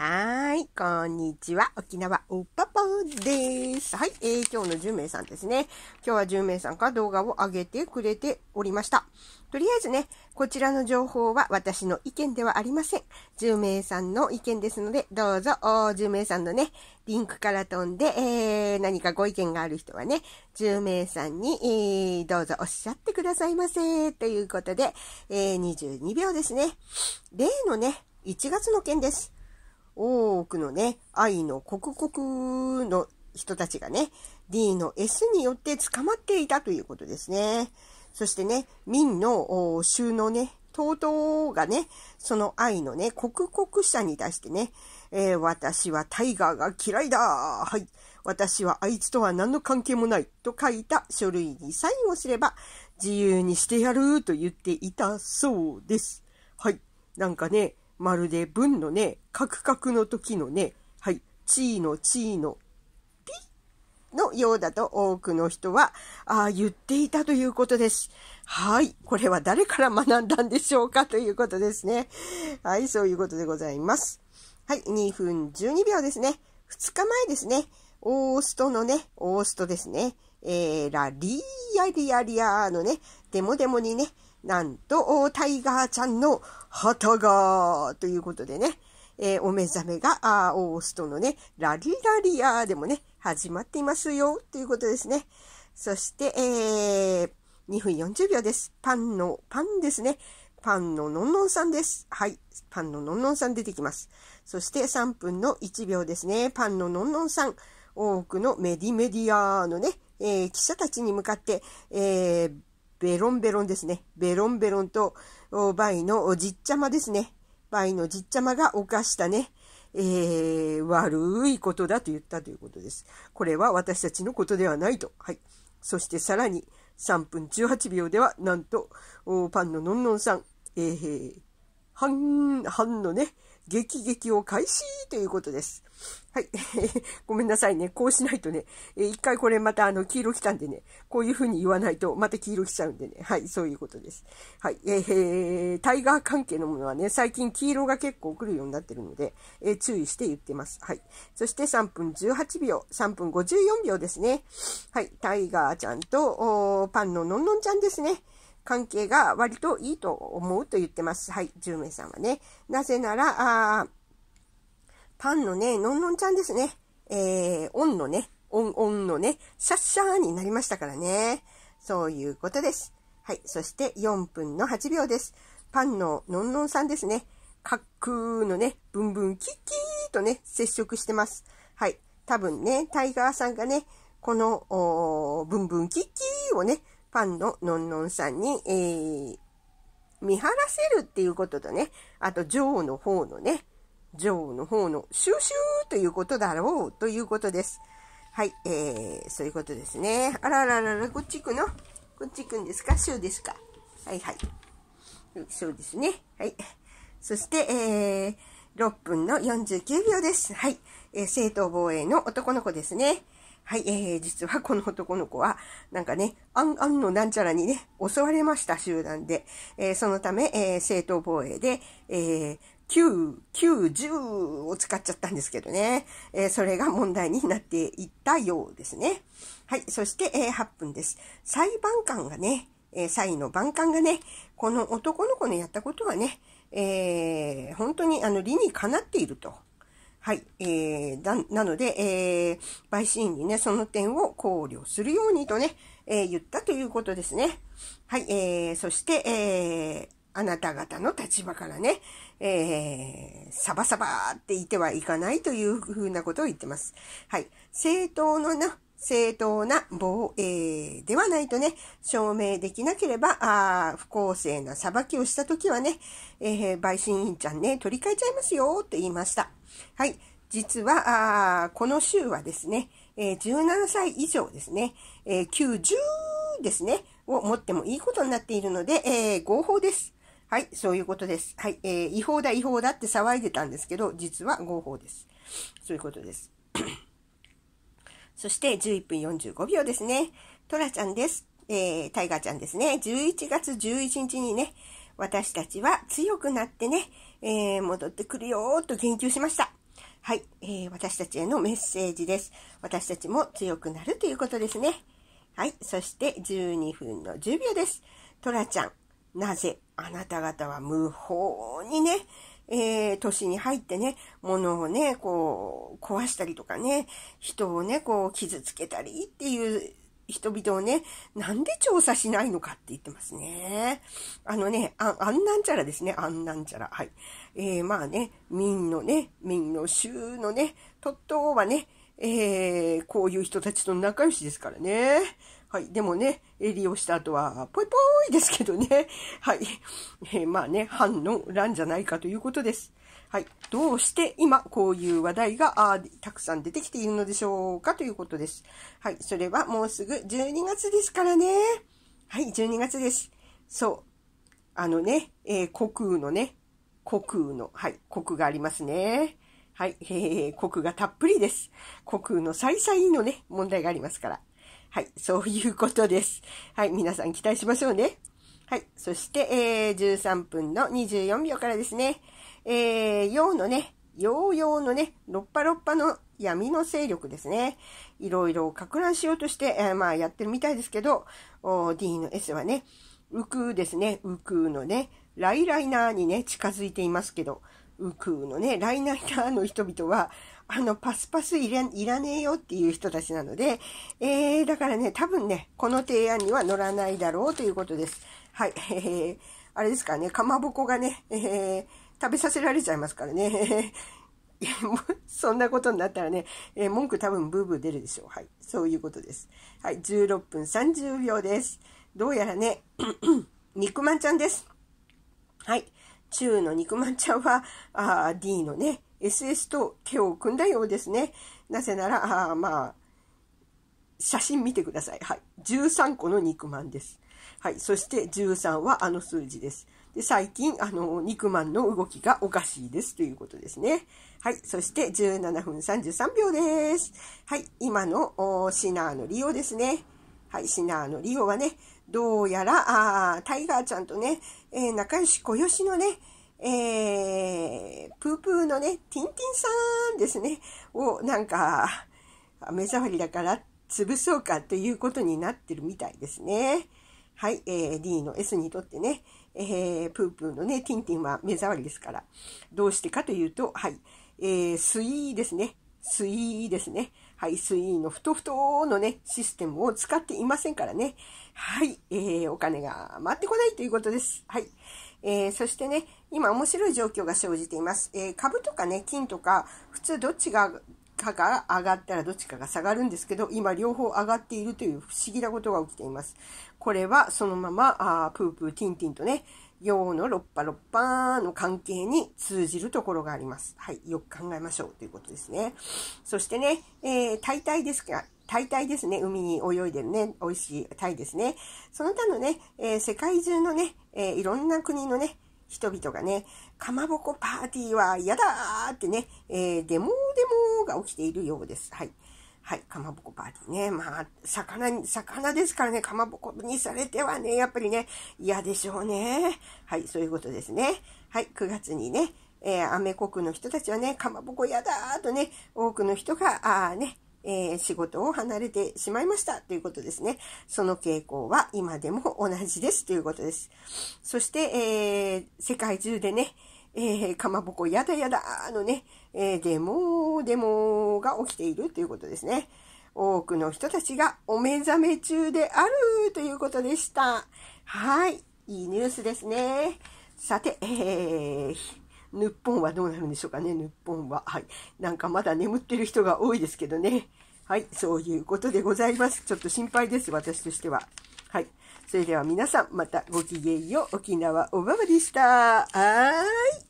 はい、こんにちは。沖縄おパパです。はい、えー、今日の10名さんですね。今日は10名さんか動画を上げてくれておりました。とりあえずね、こちらの情報は私の意見ではありません。10名さんの意見ですので、どうぞ、10名さんのね、リンクから飛んで、えー、何かご意見がある人はね、10名さんに、えー、どうぞおっしゃってくださいませ。ということで、えー、22秒ですね。例のね、1月の件です。多くのね、愛の刻々の人たちがね、D の S によって捕まっていたということですね。そしてね、民の収納ね、とうとうがね、その愛のね、刻々者に対してね、えー、私はタイガーが嫌いだはい。私はあいつとは何の関係もないと書いた書類にサインをすれば自由にしてやると言っていたそうです。はい。なんかね、まるで文のね、カクカクの時のね、はい、チーのチーのピのようだと多くの人はあ言っていたということです。はい。これは誰から学んだんでしょうかということですね。はい、そういうことでございます。はい、2分12秒ですね。2日前ですね。オーストのね、オーストですね。えー、ラリーアリアリアのね、デモデモにね、なんと、タイガーちゃんの旗が、ということでね、えー、お目覚めが、あオーストのね、ラリラリアでもね、始まっていますよ、ということですね。そして、えー、2分40秒です。パンの、パンですね。パンののんのんさんです。はい。パンののんのんさん出てきます。そして3分の1秒ですね。パンののんのんさん。多くのメディメディアのね、えー、記者たちに向かって、えー、ベロンベロンですね。ベロンベロンと、バイのじっちゃまですね。バイのじっちゃまが犯したね、えー、悪いことだと言ったということです。これは私たちのことではないと。はい。そしてさらに3分18秒では、なんと、パンののんのんさん、えー、半、半のね、激撃を開始ということです。はい。ごめんなさいね。こうしないとね、えー、一回これまたあの黄色来たんでね、こういう風に言わないとまた黄色来ちゃうんでね。はい、そういうことです。はい。えー、タイガー関係のものはね、最近黄色が結構来るようになってるので、えー、注意して言ってます。はい。そして3分18秒、3分54秒ですね。はい。タイガーちゃんと、パンののんのんちゃんですね。関係が割といいと思うと言ってます。はい、10名さんはね。なぜなら、あパンのね、のんのんちゃんですね。えー、オンのね、オンオンのね、シャッシャーになりましたからね。そういうことです。はい、そして4分の8秒です。パンののんのんさんですね。カックーのね、ブンブンキッキーとね、接触してます。はい、多分ね、タイガーさんがね、この、ブンブンキッキーをね、パンののんのんさんに、えー、見張らせるっていうこととね、あと女王の方のね、女王の方の収集ということだろうということです。はい、えー、そういうことですね。あらららら、こっち行くのこっち行くんですかシューですかはいはい。そうですね。はい。そして、えー、6分の49秒です。はい。えー、正当防衛の男の子ですね。はい、えー、実はこの男の子は、なんかね、あん、あんのなんちゃらにね、襲われました、集団で。えー、そのため、えー、正当防衛で、えー、9、9、10を使っちゃったんですけどね。えー、それが問題になっていったようですね。はい、そして、えー、8分です。裁判官がね、えー、裁の番官がね、この男の子のやったことはね、えー、本当にあの理にかなっていると。はい。えー、だ、なので、えー、陪審員にね、その点を考慮するようにとね、えー、言ったということですね。はい。えー、そして、えー、あなた方の立場からね、えー、サバサバって言ってはいかないというふうなことを言ってます。はい。政党のな、正当な防衛ではないとね、証明できなければ、あ不公正な裁きをしたときはね、えー、陪審員ちゃんね、取り替えちゃいますよ、と言いました。はい。実は、あこの週はですね、えー、17歳以上ですね、えー、90ですね、を持ってもいいことになっているので、えー、合法です。はい、そういうことです。はい、えー、違法だ違法だって騒いでたんですけど、実は合法です。そういうことです。そして11分45秒ですね。トラちゃんです。えー、タイガーちゃんですね。11月11日にね、私たちは強くなってね、えー、戻ってくるよーと言及しました。はい、えー、私たちへのメッセージです。私たちも強くなるということですね。はい、そして12分の10秒です。トラちゃん、なぜあなた方は無法にね、えー、年に入ってね、物をね、こう、壊したりとかね、人をね、こう、傷つけたりっていう人々をね、なんで調査しないのかって言ってますね。あのね、ああんなんちゃらですね、あんなんちゃら。はい。えー、まあね、民のね、民の衆のね、突頭はね、えー、こういう人たちと仲良しですからね。はい。でもね、襟をした後は、ぽいぽいですけどね。はい。えー、まあね、反の乱じゃないかということです。はい。どうして今、こういう話題が、あたくさん出てきているのでしょうかということです。はい。それはもうすぐ12月ですからね。はい、12月です。そう。あのね、えー、国空のね、国空の、はい、国がありますね。はい、えー、国がたっぷりです。国空の再々のね、問題がありますから。はい、そういうことです。はい、皆さん期待しましょうね。はい、そして、えー、13分の24秒からですね、えー、陽のね、陽陽のね、六波六波の闇の勢力ですね。いろいろ拡乱しようとして、えー、まあやってるみたいですけど、D の S はね、ウクですね、ウクのね、ライライナーにね、近づいていますけど、ウクのね、ライライナーの人々は、あの、パスパスいらいらねえよっていう人たちなので、えー、だからね、多分ね、この提案には乗らないだろうということです。はい。えー、あれですかね、かまぼこがね、えー、食べさせられちゃいますからね。そんなことになったらね、えー、文句多分ブーブー出るでしょう。はい。そういうことです。はい。16分30秒です。どうやらね、肉まんちゃんです。はい。中の肉まんちゃんは、あ D のね、SS と手を組んだようですね。なぜなら、あまあ、写真見てください。はい。13個の肉まんです。はい。そして13はあの数字です。で最近、あの、肉まんの動きがおかしいですということですね。はい。そして17分33秒です。はい。今のシナーのリオですね。はい。シナーのリオはね、どうやら、あタイガーちゃんとね、えー、仲良し小よしのね、えー、プープーのね、ティンティンさんですね、をなんか、目障りだから潰そうかということになってるみたいですね。はい、えー、D の S にとってね、えー、プープーのね、ティンティンは目障りですから、どうしてかというと、はい、えー、スイですね、スイですね。はい、スイーのふとふとのね、システムを使っていませんからね。はい、えー、お金が回ってこないということです。はい。えー、そしてね、今面白い状況が生じています。えー、株とかね、金とか、普通どっちがかが上がったらどっちかが下がるんですけど、今両方上がっているという不思議なことが起きています。これはそのまま、あープープーティンティンとね、用の六波六波の関係に通じるところがあります。はい。よく考えましょうということですね。そしてね、えー、大体ですが、大体ですね、海に泳いでるね、美味しいタイですね。その他のね、えー、世界中のね、えー、いろんな国のね、人々がね、かまぼこパーティーは嫌だーってね、えー、デモーデモーが起きているようです。はい。はい、かまぼこパーティーね。まあ、魚に、魚ですからね、かまぼこにされてはね、やっぱりね、嫌でしょうね。はい、そういうことですね。はい、9月にね、えー、アメ国の人たちはね、かまぼこ嫌だーとね、多くの人が、あね、えー、仕事を離れてしまいましたということですね。その傾向は今でも同じですということです。そして、えー、世界中でね、えー、かまぼこやだやだのね、えー、デモ、デモが起きているということですね。多くの人たちがお目覚め中であるということでした。はい。いいニュースですね。さて、えー、日本はどうなるんでしょうかね、日本は。はい。なんかまだ眠ってる人が多いですけどね。はい、そういうことでございます。ちょっと心配です、私としては。はい。それでは皆さん、またごきげんよう。沖縄おばばでした。はーい。